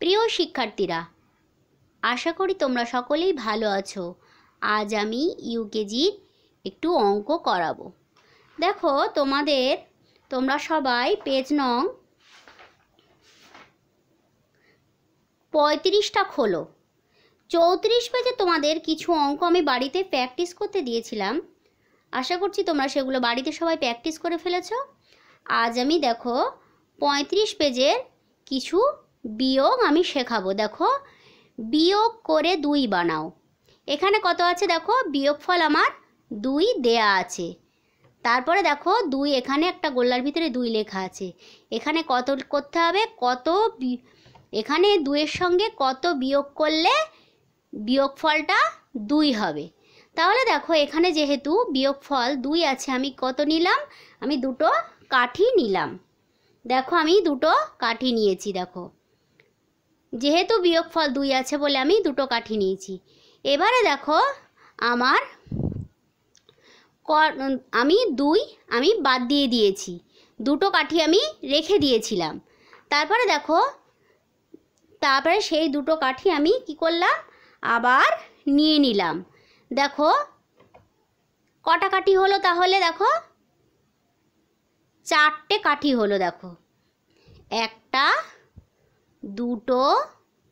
প্রিয় শিক্ষার্থীরা আশা করি তোমরা সকলেই ভালো আছো আজ আমি ইউকেজির একটু অঙ্ক করাবো দেখো তোমাদের তোমরা সবাই পেজ নং পঁয়ত্রিশটা খোলো চৌত্রিশ পেজে তোমাদের কিছু অঙ্ক আমি বাড়িতে প্র্যাকটিস করতে দিয়েছিলাম আশা করছি তোমরা সেগুলো বাড়িতে সবাই প্র্যাকটিস করে ফেলেছ আজ আমি দেখো পঁয়ত্রিশ পেজের কিছু বিয়োগ আমি শেখাবো দেখো বিয়োগ করে দুই বানাও এখানে কত আছে দেখো বিয়োগফল আমার দুই দেয়া আছে তারপরে দেখো দুই এখানে একটা গোল্লার ভিতরে দুই লেখা আছে এখানে কত করতে হবে কত এখানে দুয়ের সঙ্গে কত বিয়োগ করলে বিয়োগফলটা দুই হবে তাহলে দেখো এখানে যেহেতু বিয়োগফল দুই আছে আমি কত নিলাম আমি দুটো কাঠি নিলাম দেখো আমি দুটো কাঠি নিয়েছি দেখো যেহেতু বিয়োগফল দুই আছে বলে আমি দুটো কাঠি নিয়েছি এবারে দেখো আমার আমি দুই আমি বাদ দিয়ে দিয়েছি দুটো কাঠি আমি রেখে দিয়েছিলাম তারপরে দেখো তারপরে সেই দুটো কাঠি আমি কি করলাম আবার নিয়ে নিলাম দেখো কটা কাঠি হলো তাহলে দেখো চারটে কাঠি হলো দেখো একটা দুটো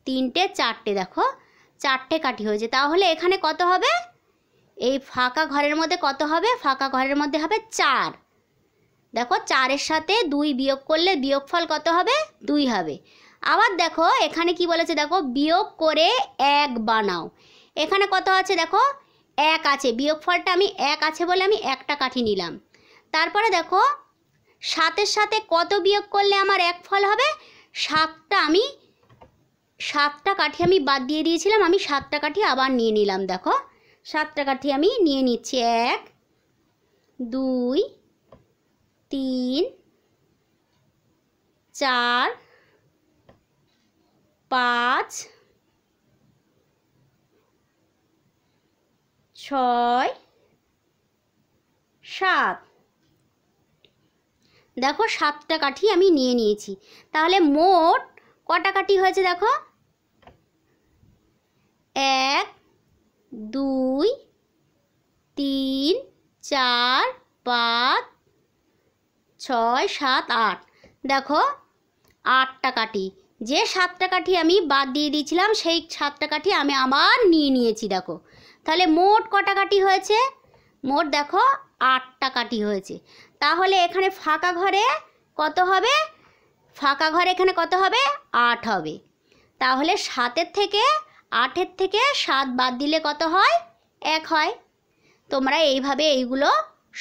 তিনটে চারটে দেখো চারটে কাঠি হয়েছে তাহলে এখানে কত হবে এই ফাঁকা ঘরের মধ্যে কত হবে ফাঁকা ঘরের মধ্যে হবে চার দেখো চারের সাথে দুই বিয়োগ করলে বিয়োগফল কত হবে দুই হবে আবার দেখো এখানে কি বলেছে দেখো বিয়োগ করে এক বানাও এখানে কত আছে দেখো এক আছে বিয়োগফলটা আমি এক আছে বলে আমি একটা কাঠি নিলাম তারপরে দেখো সাতের সাথে কত বিয়োগ করলে আমার এক ফল হবে সাতটা আমি সাতটা কাঠি আমি বাদ দিয়ে দিয়েছিলাম আমি সাতটা কাঠি আবার নিয়ে নিলাম দেখো সাতটা কাঠি আমি নিয়ে নিচ্ছি এক দুই তিন চার পাঁচ ছয় সাত দেখো সাতটা কাঠি আমি নিয়ে নিয়েছি তাহলে মোট কটা কাঠি হয়েছে দেখো এক দুই তিন চার পাঁচ ছয় সাত আট দেখো আটটা কাঠি যে সাতটা কাঠি আমি বাদ দিয়ে দিয়েছিলাম সেই সাতটা কাঠি আমি আবার নিয়ে নিয়েছি দেখো তাহলে মোট কটা কাঠি হয়েছে মোট দেখো আটটা কাঠি হয়েছে তাহলে এখানে ফাঁকা ঘরে কত হবে ফাঁকা ঘরে এখানে কত হবে আট হবে তাহলে সাতের থেকে আটের থেকে সাত বাদ দিলে কত হয় এক হয় তোমরা এইভাবে এইগুলো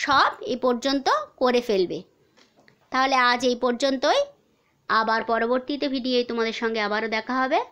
সব এই পর্যন্ত করে ফেলবে তাহলে আজ এই পর্যন্তই আবার পরবর্তীতে ভিডিও তোমাদের সঙ্গে আবারও দেখা হবে